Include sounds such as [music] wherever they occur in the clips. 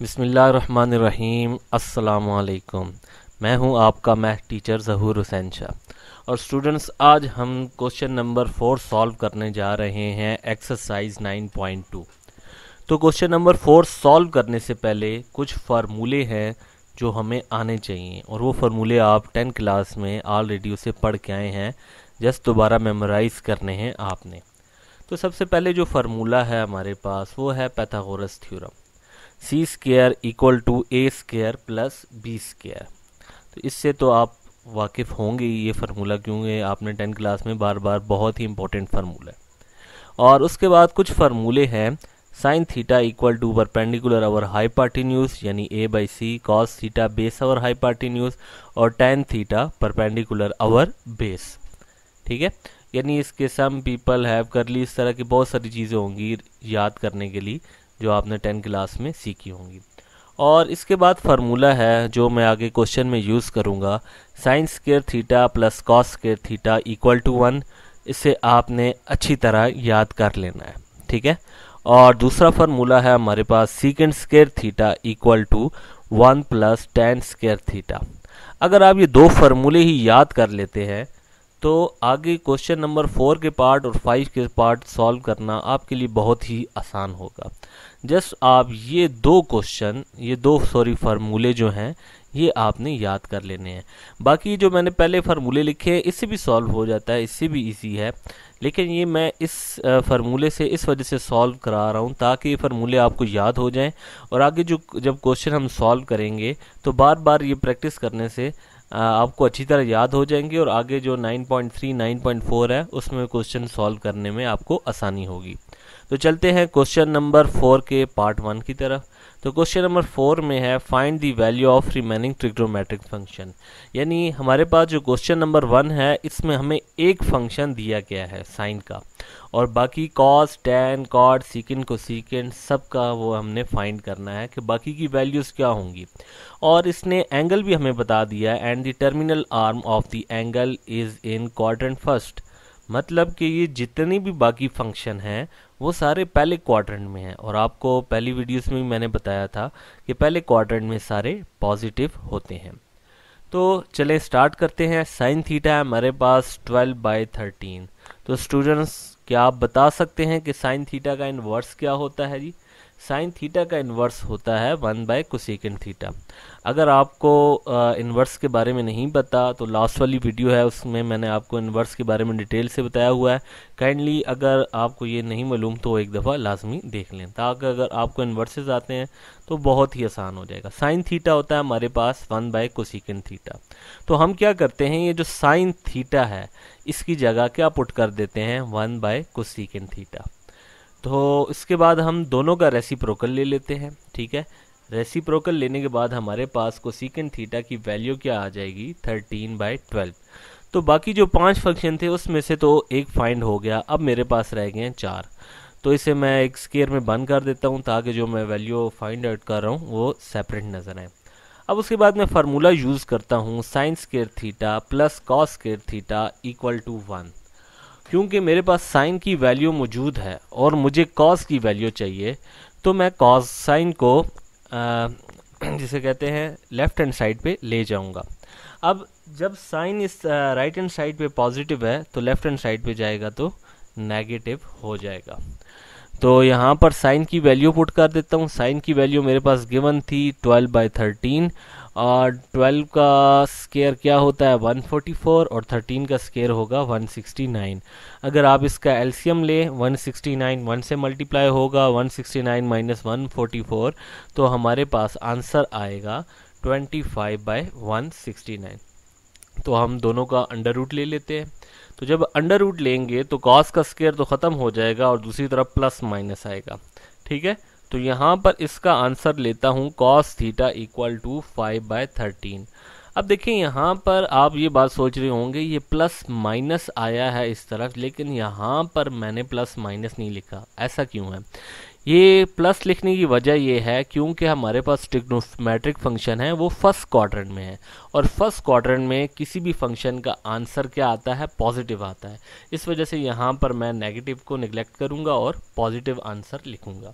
बिसमीम् अल्लाम मैं हूं आपका मैथ टीचर जहूर हुसैन शाह और स्टूडेंट्स आज हम क्वेश्चन नंबर फोर सॉल्व करने जा रहे हैं एक्सरसाइज 9.2 तो क्वेश्चन नंबर फोर सॉल्व करने से पहले कुछ फार्मूले हैं जो हमें आने चाहिए और वो फार्मूले आप टेन क्लास में ऑलरेडी उसे पढ़ के आए हैं जस्ट दोबारा मेमोराइज़ करने हैं आपने तो सबसे पहले जो फार्मूला है हमारे पास वो है Pythagoras theorem C square equal to A square plus B square तो इससे तो आप वाकिफ़ होंगे ये फार्मूला क्योंकि आपने टेंथ क्लास में बार बार बहुत ही इंपॉर्टेंट फार्मूला है और उसके बाद कुछ फार्मूले हैं sine theta equal to perpendicular over hypotenuse यानी A by C cos theta base high hypotenuse और tan theta perpendicular over base ठीक है यानी इसके सम पीपल हैव कर ली इस तरह की बहुत सारी चीज़ें होंगी याद करने के लिए जो आपने टेन क्लास में सीखी होंगी और इसके बाद फार्मूला है जो मैं आगे क्वेश्चन में यूज़ करूँगा sine square theta plus cos square theta equal to one इसे आपने अच्छी तरह याद कर लेना है ठीक है और दूसरा फार्मूला है हमारे पास secant square theta equal to one plus tan square theta अगर आप ये दो फार्मूले ही याद कर लेते हैं तो आगे क्वेश्चन नंबर फोर के पार्ट और फाइव के पार्ट सॉल्व करना आपके लिए बहुत ही आसान होगा जस्ट आप ये दो क्वेश्चन ये दो सॉरी फार्मूले जो हैं ये आपने याद कर लेने हैं बाकी जो मैंने पहले फार्मूले लिखे हैं इससे भी सॉल्व हो जाता है इससे भी इजी है लेकिन ये मैं इस फार्मूले से इस वजह से सॉल्व करा रहा हूँ ताकि ये फार्मूले आपको याद हो जाएं और आगे जो जब क्वेश्चन हम सॉल्व करेंगे तो बार बार ये प्रैक्टिस करने से आपको अच्छी तरह याद हो जाएंगे और आगे जो 9.3 9.4 है उसमें क्वेश्चन सॉल्व करने में आपको आसानी होगी तो चलते हैं क्वेश्चन नंबर फोर के पार्ट वन की तरफ तो क्वेश्चन नंबर फोर में है find the value of remaining trigonometric function यानी हमारे पास जो क्वेश्चन नंबर वन है इसमें हमें एक फंक्शन दिया गया है साइन का और बाकी कॉस टेन कॉड सीकेंड को सीकेंड सब का वो हमने फाइंड करना है कि बाकी की वैल्यूज़ क्या होंगी और इसने एंगल भी हमें बता दिया and the terminal arm of the angle is in quadrant first मतलब कि ये जितनी भी बाकी फंक्शन हैं वो सारे पहले क्वाड्रेंट में हैं और आपको पहली वीडियोस में मैंने बताया था कि पहले क्वाड्रेंट में सारे पॉजिटिव होते हैं तो चलें स्टार्ट करते हैं साइन थीटा है हमारे पास 12 बाय 13 तो स्टूडेंट्स क्या आप बता सकते हैं कि साइन थीटा का इनवर्स क्या होता है जी साइन थीटा का इन्वर्स होता है वन बाय कोसेकेंड थीटा अगर आपको इन्वर्स के बारे में नहीं पता तो लास्ट वाली वीडियो है उसमें मैंने आपको इन्वर्स के बारे में डिटेल से बताया हुआ है काइंडली अगर आपको ये नहीं मालूम तो एक दफ़ा लाजमी देख लें ताकि अगर आपको इन्वर्सेज आते हैं तो बहुत ही आसान हो जाएगा साइन थीटा होता है हमारे पास वन बाय कोसिकन थीटा तो हम क्या करते हैं ये जो साइन थीटा है इसकी जगह क्या पुट कर देते हैं वन बाय कोसिकन थीटा तो इसके बाद हम दोनों का रेसिप्रोकल ले लेते हैं ठीक है रेसिप्रोकल लेने के बाद हमारे पास कोसिकन थीटा की वैल्यू क्या आ जाएगी थर्टीन बाई ट्वेल्व तो बाकी जो पांच फंक्शन थे उसमें से तो एक फाइंड हो गया अब मेरे पास रह गए हैं चार तो इसे मैं एक स्केयर में बंद कर देता हूँ ताकि जो मैं वैल्यू फाइंड आउट कर रहा हूँ वो सेपरेट नज़र आए अब उसके बाद मैं फार्मूला यूज़ करता हूँ sine square theta plus cos square theta equal to one क्योंकि मेरे पास साइन की वैल्यू मौजूद है और मुझे कॉस की वैल्यू चाहिए तो मैं कॉस साइन को आ, जिसे कहते हैं लेफ़्ट हैंड साइड पे ले जाऊंगा अब जब साइन इस राइट हैंड साइड पे पॉजिटिव है तो लेफ़्ट हैंड साइड पे जाएगा तो नेगेटिव हो जाएगा तो यहाँ पर साइन की वैल्यू पुट कर देता हूँ साइन की वैल्यू मेरे पास गिवन थी 12 बाई थर्टीन और 12 का स्केयर क्या होता है 144 और 13 का स्केयर होगा 169 अगर आप इसका एल्सियम लें 169 1 से मल्टीप्लाई होगा 169 माइनस 144 तो हमारे पास आंसर आएगा 25 बाई वन तो हम दोनों का अंडर रूट ले लेते हैं तो जब अंडर रूट लेंगे तो कॉस का स्केयर तो ख़त्म हो जाएगा और दूसरी तरफ प्लस माइनस आएगा ठीक है तो यहां पर इसका आंसर लेता हूं cos theta equal to five by thirteen अब देखिए यहां पर आप ये बात सोच रहे होंगे ये प्लस माइनस आया है इस तरफ लेकिन यहां पर मैंने प्लस माइनस नहीं लिखा ऐसा क्यों है ये प्लस लिखने की वजह ये है क्योंकि हमारे पास टिक्नोमेट्रिक फंक्शन है वो फर्स्ट क्वाड्रेंट में है और फर्स्ट क्वाड्रेंट में किसी भी फंक्शन का आंसर क्या आता है पॉजिटिव आता है इस वजह से यहाँ पर मैं नेगेटिव को निगलेक्ट करूँगा और पॉजिटिव आंसर लिखूँगा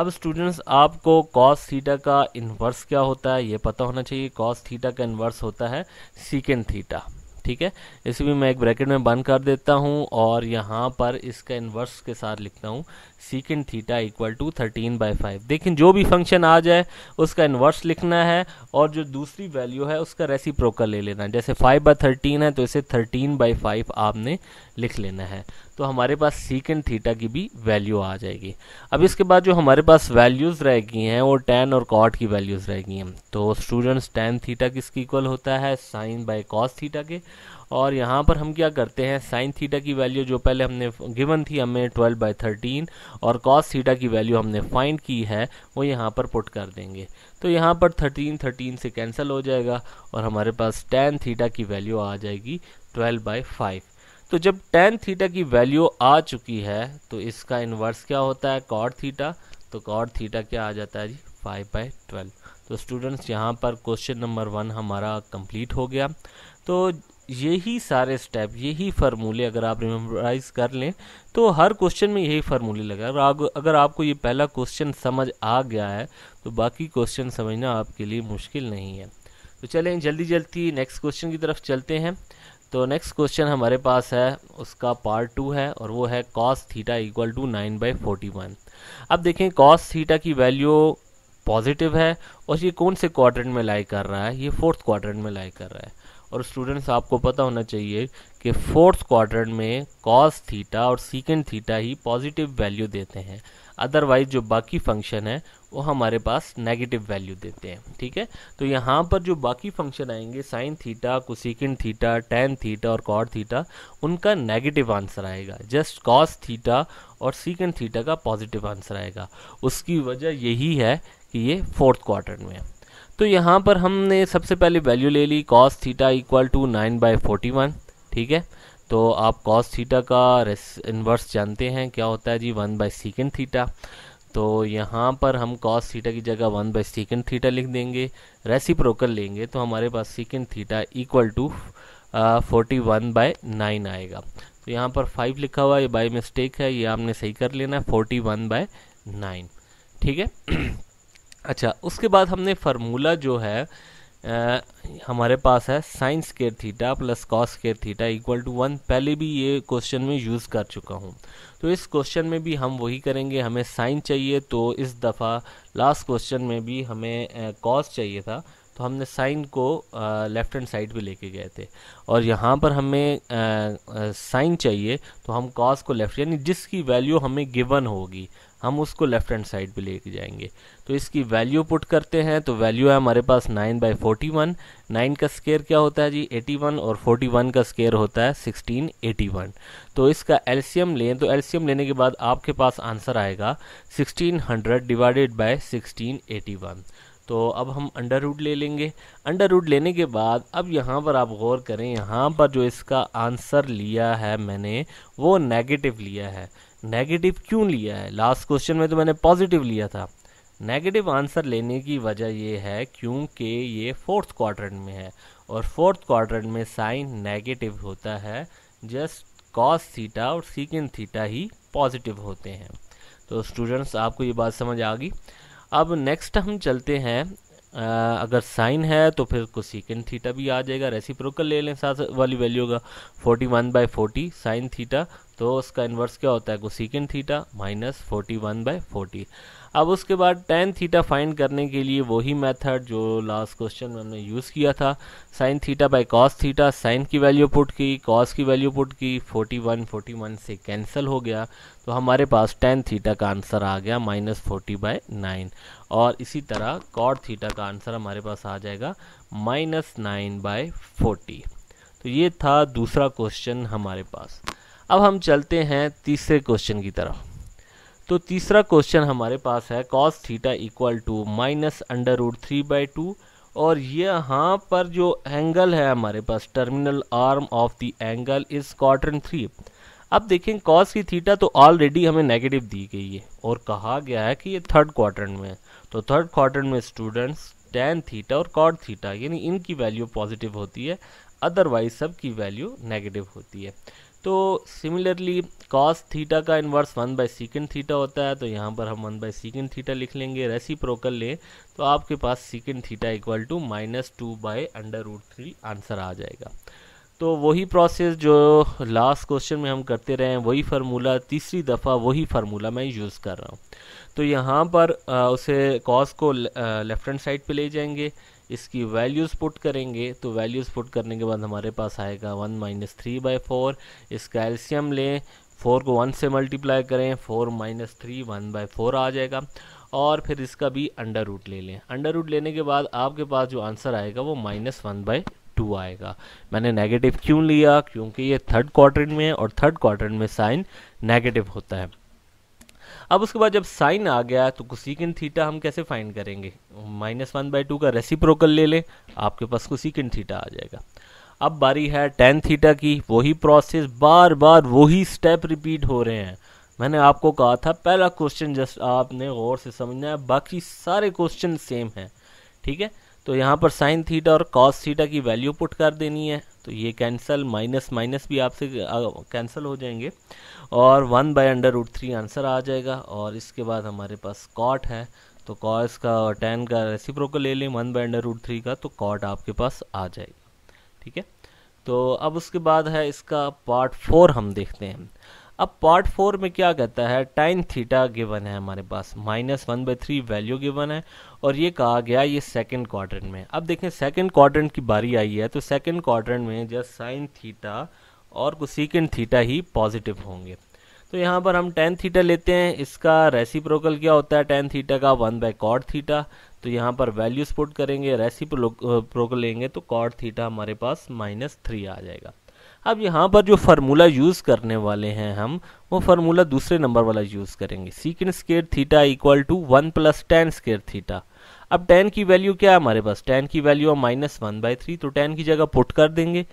अब स्टूडेंट्स आपको कॉस थीटा का इन्वर्स क्या होता है ये पता होना चाहिए कॉस थीटा का इन्वर्स होता है सीकेंड थीटा ठीक है इसे भी मैं एक ब्रैकेट में बंद कर देता हूँ और यहाँ पर इसका इन्वर्स के साथ लिखता हूँ secant theta equal to thirteen by five देखिए जो भी फंक्शन आ जाए उसका इन्वर्स लिखना है और जो दूसरी वैल्यू है उसका रेसिप्रोकल ले लेना है जैसे फाइव बाई थर्टीन है तो इसे थर्टीन बाई फाइव आपने लिख लेना है तो हमारे पास सीकेंड थीटा की भी वैल्यू आ जाएगी अब इसके बाद जो हमारे पास वैल्यूज़ रह गई हैं वो टेन और कॉट की वैल्यूज़ रह गई हैं तो स्टूडेंट्स टेन थीटा किसके इक्वल होता है साइन बाई कॉस थीटा के और यहाँ पर हम क्या करते हैं साइन थीटा की वैल्यू जो पहले हमने गिवन थी हमें ट्वेल्व बाई थर्टीन और कॉस थीटा की वैल्यू हमने फाइंड की है वो यहाँ पर पुट कर देंगे तो यहाँ पर थर्टीन थर्टीन से कैंसिल हो जाएगा और हमारे पास टेन थीटा की वैल्यू आ जाएगी ट्वेल्व बाई फाइव तो जब टेन थीटा की वैल्यू आ चुकी है तो इसका इन्वर्स क्या होता है कॉड थीटा तो कॉड थीटा क्या आ जाता है जी फाइव बाई ट्वेल्व तो स्टूडेंट्स यहाँ पर क्वेश्चन नंबर वन हमारा कंप्लीट हो गया तो यही सारे स्टेप यही फार्मूले अगर आप रिमेम्बराइज कर लें तो हर क्वेश्चन में यही फार्मूले लगा और आप, अगर आपको ये पहला क्वेश्चन समझ आ गया है तो बाकी क्वेश्चन समझना आपके लिए मुश्किल नहीं है तो चलें जल्दी जल्दी नेक्स्ट क्वेश्चन की तरफ चलते हैं तो नेक्स्ट क्वेश्चन हमारे पास है उसका पार्ट टू है और वो है cos theta equal to nine by forty one अब देखें कॉस थीटा की वैल्यू पॉजिटिव है और ये कौन से क्वाड्रेंट में लाई कर रहा है ये फोर्थ क्वाड्रेंट में लाई कर रहा है और स्टूडेंट्स आपको पता होना चाहिए कि फोर्थ क्वार्टर में कॉस थीटा और सीकेंड थीटा ही पॉजिटिव वैल्यू देते हैं अदरवाइज जो बाकी फंक्शन है वो हमारे पास नेगेटिव वैल्यू देते हैं ठीक है तो यहाँ पर जो बाकी फंक्शन आएंगे sine theta cosecant theta tan theta और कॉड थीटा उनका नेगेटिव आंसर आएगा जस्ट कॉस थीटा और सीकेंड थीटा का पॉजिटिव आंसर आएगा उसकी वजह यही है कि ये फोर्थ क्वार्टर में है तो यहाँ पर हमने सबसे पहले वैल्यू ले ली cos theta equal to nine by forty one ठीक है तो आप कॉस थीटा का इन्वर्स जानते हैं क्या होता है जी वन बाई सेकेंड थीटा तो यहाँ पर हम कॉस थीटा की जगह वन बाई सेकेंड थीटा लिख देंगे रेसिप्रोकल लेंगे तो हमारे पास secant theta equal to forty one by nine आएगा तो यहाँ पर फाइव लिखा हुआ है ये बाई मिस्टेक है ये आपने सही कर लेना है फोर्टी वन बाय नाइन ठीक है [clears throat] अच्छा उसके बाद हमने फार्मूला जो है आ, हमारे पास है sine square theta plus cos square theta equal to one पहले भी ये क्वेश्चन में यूज़ कर चुका हूँ तो इस क्वेश्चन में भी हम वही करेंगे हमें साइन चाहिए तो इस दफ़ा लास्ट क्वेश्चन में भी हमें कॉस चाहिए था तो हमने साइन को लेफ़्ट हैंड साइड पे लेके गए थे और यहाँ पर हमें साइन चाहिए तो हम कॉस को लेफ़्ट यानी जिसकी वैल्यू हमें गिवन होगी हम उसको लेफ्ट हैंड साइड पे लेके जाएंगे तो इसकी वैल्यू पुट करते हैं तो वैल्यू है हमारे पास nine by forty one nine का स्केयर क्या होता है जी एटी वन और फोर्टी वन का स्केयर होता है सिक्सटीन एटी वन तो इसका एल्शियम लें तो एल्शियम लेने के बाद आपके पास आंसर आएगा sixteen hundred divided by sixteen eighty one तो अब हम अंडर रूट ले लेंगे अंडर रूट लेने के बाद अब यहाँ पर आप गौर करें यहाँ पर जो इसका आंसर लिया है मैंने वो नेगेटिव लिया है नेगेटिव क्यों लिया है लास्ट क्वेश्चन में तो मैंने पॉजिटिव लिया था नेगेटिव आंसर लेने की वजह ये है क्योंकि ये फोर्थ क्वाड्रेंट में है और फोर्थ क्वाड्रेंट में साइन नेगेटिव होता है जस्ट कॉस थीटा और सीकेंड थीटा ही पॉजिटिव होते हैं तो स्टूडेंट्स आपको ये बात समझ आ गई अब नेक्स्ट हम चलते हैं आ, अगर साइन है तो फिर को सीकेंड थीटा भी आ जाएगा रेसिप्रोकल ले लें साथ वाली वैल्यू का 41 one by forty sine theta तो उसका इन्वर्स क्या होता है cosecant theta minus forty one by forty अब उसके बाद टेन थीटा फाइंड करने के लिए वही मेथड जो लास्ट क्वेश्चन में हमने यूज़ किया था sine theta by cos theta sine की वैल्यू पुट की कॉस की वैल्यू पुट की फोर्टी वन फोर्टी वन से कैंसिल हो गया तो हमारे पास टेन थीटा का आंसर आ गया माइनस फोर्टी बाय नाइन और इसी तरह कॉड थीटा का आंसर हमारे पास आ जाएगा माइनस नाइन बाय फोर्टी तो ये था दूसरा क्वेश्चन हमारे पास अब हम चलते हैं तीसरे क्वेश्चन की तरफ तो तीसरा क्वेश्चन हमारे पास है cos theta equal to minus under root three by two और यहाँ पर जो एंगल है हमारे पास terminal arm of the angle is क्वार्टन थ्री अब देखें कॉस की थीटा तो ऑलरेडी हमें नेगेटिव दी गई है और कहा गया है कि ये थर्ड क्वार्टर में है तो थर्ड क्वार्टन में स्टूडेंट्स टेन थीटा और कॉड थीटा यानी इनकी वैल्यू पॉजिटिव होती है अदरवाइज सब की वैल्यू नेगेटिव होती है तो सिमिलरली कॉस थीटा का inverse one by secant theta होता है तो यहाँ पर हम वन बाय सिकेंड थीटा लिख लेंगे रेसी प्रोकल लें तो आपके पास secant theta equal to minus two by under root three answer आ जाएगा तो वही प्रोसेस जो लास्ट क्वेश्चन में हम करते रहे हैं वही फार्मूला तीसरी दफ़ा वही फार्मूला मैं यूज़ कर रहा हूँ तो यहाँ पर आ, उसे कॉस को लेफ्ट हैंड साइड पर ले जाएंगे इसकी वैल्यूज़ पुट करेंगे तो वैल्यूज़ पुट करने के बाद हमारे पास आएगा one minus three by four इसका एल्शियम लें फोर को वन से मल्टीप्लाई करें four minus three one by four आ जाएगा और फिर इसका भी अंडर रूट ले लें अंडर रूट लेने के बाद आपके पास जो आंसर आएगा वो माइनस वन बाई टू आएगा मैंने नेगेटिव क्यों लिया क्योंकि ये थर्ड क्वार्टर में और थर्ड क्वार्टर में साइन नेगेटिव होता है अब उसके बाद जब साइन आ गया तो कोसिकन थीटा हम कैसे फाइंड करेंगे माइनस वन बाई टू का रेसिप्रोकल ले लें आपके पास कोसिकन थीटा आ जाएगा अब बारी है टेन थीटा की वही प्रोसेस बार बार वही स्टेप रिपीट हो रहे हैं मैंने आपको कहा था पहला क्वेश्चन जस्ट आपने गौर से समझना है बाकी सारे क्वेश्चन सेम हैं ठीक है तो यहाँ पर साइन थीटा और कॉस थीटा की वैल्यू पुट कर देनी है तो ये कैंसल माइनस माइनस भी आपसे कैंसिल हो जाएंगे और one by under root three answer आ जाएगा और इसके बाद हमारे पास कॉट है तो कॉस का और टेन का रेसिप्रोकल ले लें one by under root three का तो कॉट आपके पास आ जाएगा ठीक है तो अब उसके बाद है इसका पार्ट फोर हम देखते हैं अब पार्ट फोर में क्या कहता है टाइन थीटा गिवन है हमारे पास minus one by three value given है और ये कहा गया ये सेकंड क्वाड्रेंट में अब देखें सेकंड क्वाड्रेंट की बारी आई है तो सेकंड क्वाड्रेंट में जस्ट साइन थीटा और कोसिकेंड थीटा ही पॉजिटिव होंगे तो यहाँ पर हम टेन थीटा लेते हैं इसका रेसिप्रोकल क्या होता है टेन थीटा का वन बाय कॉड थीटा तो यहाँ पर वैल्यू स्पोर्ट करेंगे रेसिप्रोकल लेंगे तो कॉड थीटा हमारे पास माइनस थ्री आ जाएगा अब यहाँ पर जो फार्मूला यूज़ करने वाले हैं हम वो फार्मूला दूसरे नंबर वाला यूज़ करेंगे secant square theta equal to one plus tan square theta अब टेन की वैल्यू क्या है हमारे पास टेन की वैल्यू है माइनस वन बाई थ्री तो टेन की जगह पुट कर देंगे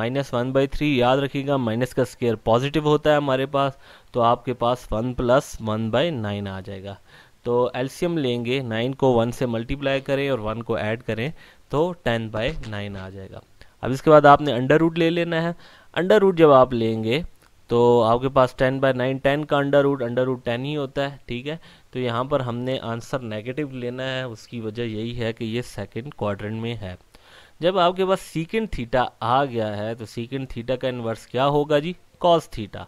माइनस वन बाई थ्री याद रखिएगा माइनस का स्केयर पॉजिटिव होता है हमारे पास तो आपके पास one plus one by nine आ जाएगा तो एल्शियम लेंगे नाइन को वन से मल्टीप्लाई करें और वन को ऐड करें तो टेन बाई नाइन आ जाएगा अब इसके बाद आपने अंडर रूट ले लेना है अंडर रूट जब आप लेंगे तो आपके पास टेन बाय नाइन टेन का under root under root ten ही होता है ठीक है तो यहाँ पर हमने आंसर नेगेटिव लेना है उसकी वजह यही है कि ये सेकंड क्वाड्रेंट में है जब आपके पास सीकेंड थीटा आ गया है तो सीकेंड थीटा का इन्वर्स क्या होगा जी कॉस थीटा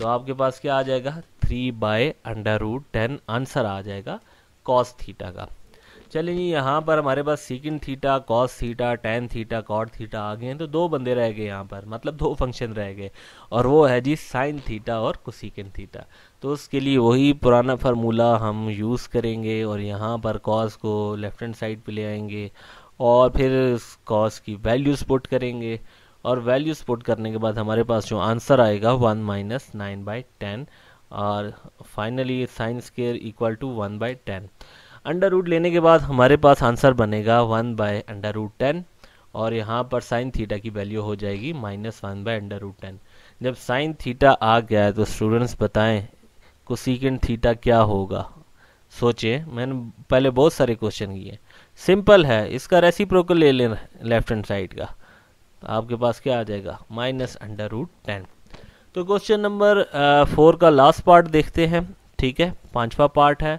तो आपके पास क्या आ जाएगा three by under root ten answer आ जाएगा कॉस थीटा का चलिए जी यहाँ पर हमारे पास secant theta cos theta tan theta cot theta आ गए हैं तो दो बंदे रह गए यहाँ पर मतलब दो फंक्शन रह गए और वो है जी साइन थीटा और कुसिकन थीटा तो उसके लिए वही पुराना फार्मूला हम यूज़ करेंगे और यहाँ पर कॉस को लेफ्ट हैंड साइड पे ले आएंगे और फिर कॉस की वैल्यूज़ पुट करेंगे और वैल्यूज़ पुट करने के बाद हमारे पास जो आंसर आएगा one minus nine by ten और finally sine square equal to one by ten under root लेने के बाद हमारे पास आंसर बनेगा one by under root ten और यहाँ पर साइन थीटा की वैल्यू हो जाएगी minus one by under root ten जब साइन थीटा आ गया है तो स्टूडेंट्स बताएं कोसिकेंड थीटा क्या होगा सोचे मैंने पहले बहुत सारे क्वेश्चन किए सिंपल है इसका रेसी प्रोकल ले लेना लेफ्ट हैंड साइड का आपके पास क्या आ जाएगा माइनस अंडर रूट टेन तो क्वेश्चन नंबर फोर का लास्ट पार्ट देखते हैं ठीक है पांचवा पार्ट है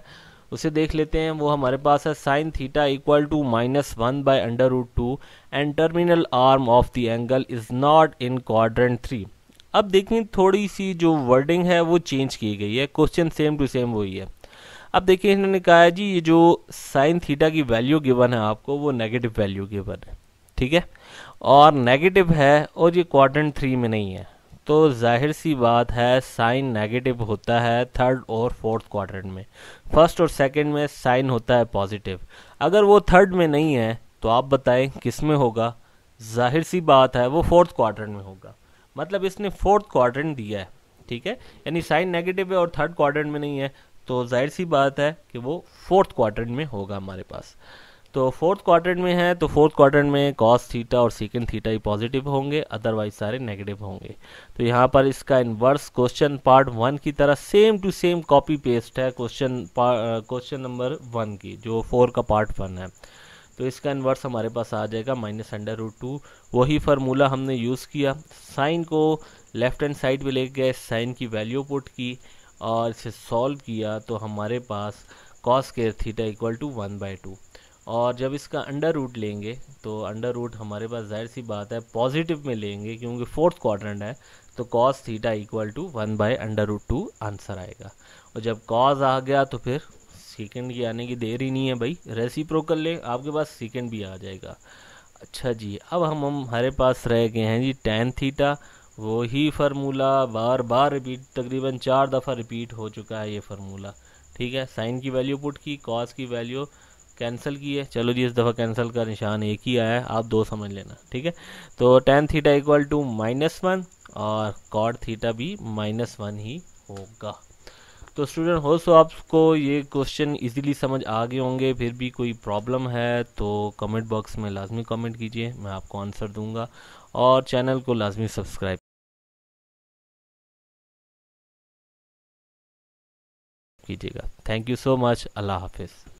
उसे देख लेते हैं वो हमारे पास है sine theta equal to minus one by under root two and terminal arm of the angle is not in quadrant three अब देखें थोड़ी सी जो वर्डिंग है वो चेंज की गई है क्वेश्चन सेम टू सेम वही है अब देखिए इन्होंने कहा है जी ये जो साइन थीटा की वैल्यू गिवन है आपको वो नेगेटिव वैल्यू गिवन है ठीक है और नेगेटिव है और ये क्वाड्रेंट थ्री में नहीं है तो जाहिर सी बात है साइन नेगेटिव होता है थर्ड और फोर्थ क्वाड्रेंट में फर्स्ट और सेकंड में साइन होता है पॉजिटिव अगर वो थर्ड में नहीं है तो आप बताएं किस में होगा जाहिर सी बात है वो फोर्थ क्वाड्रेंट में होगा मतलब इसने फोर्थ क्वाड्रेंट दिया है ठीक है यानी साइन नेगेटिव है और थर्ड क्वाड्रेंट में नहीं है तो जाहिर सी बात है कि वो फोर्थ क्वाड्रेंट में होगा हमारे पास तो फोर्थ क्वार्टर में है तो फोर्थ क्वार्टर में कॉस थीटा और सेकेंड थीटा ही पॉजिटिव होंगे अदरवाइज सारे नेगेटिव होंगे तो यहाँ पर इसका इनवर्स क्वेश्चन पार्ट वन की तरह same to same copy paste है क्वेश्चन क्वेश्चन नंबर वन की जो फोर का पार्ट वन है तो इसका इन्वर्स हमारे पास आ जाएगा माइनस अंडर रूट टू वही फार्मूला हमने यूज़ किया साइन को लेफ्ट हैंड साइड पे ले गए साइन की वैल्यू पुट की और इसे सॉल्व किया तो हमारे पास cos square theta equal to one by two और जब इसका अंडर रूट लेंगे तो अंडर रूट हमारे पास जाहिर सी बात है पॉजिटिव में लेंगे क्योंकि फोर्थ क्वाड्रेंट है तो cos theta equal to one by under root two answer आएगा और जब कॉज आ गया तो फिर सेकेंड की आने की देर ही नहीं है भाई रेसिप्रोकल ले आपके पास सेकेंड भी आ जाएगा अच्छा जी अब हम हमारे पास रह गए हैं जी टेन थीटा वही फार्मूला बार बार रिपीट तकरीबन चार दफ़ा रिपीट हो चुका है ये फार्मूला ठीक है साइन की वैल्यू पुट की कॉस की वैल्यू कैंसिल की है चलो जी इस दफ़ा कैंसिल का निशान एक ही आया है आप दो समझ लेना ठीक है तो tan theta equal to minus one और कॉड थीटा भी माइनस वन ही होगा तो स्टूडेंट हो सो आपको ये क्वेश्चन इजीली समझ आ गए होंगे फिर भी कोई प्रॉब्लम है तो कमेंट बॉक्स में लाजमी कमेंट कीजिए मैं आपको आंसर दूंगा और चैनल को लाजमी सब्सक्राइब कीजिएगा थैंक यू सो मच अल्लाह हाफिज़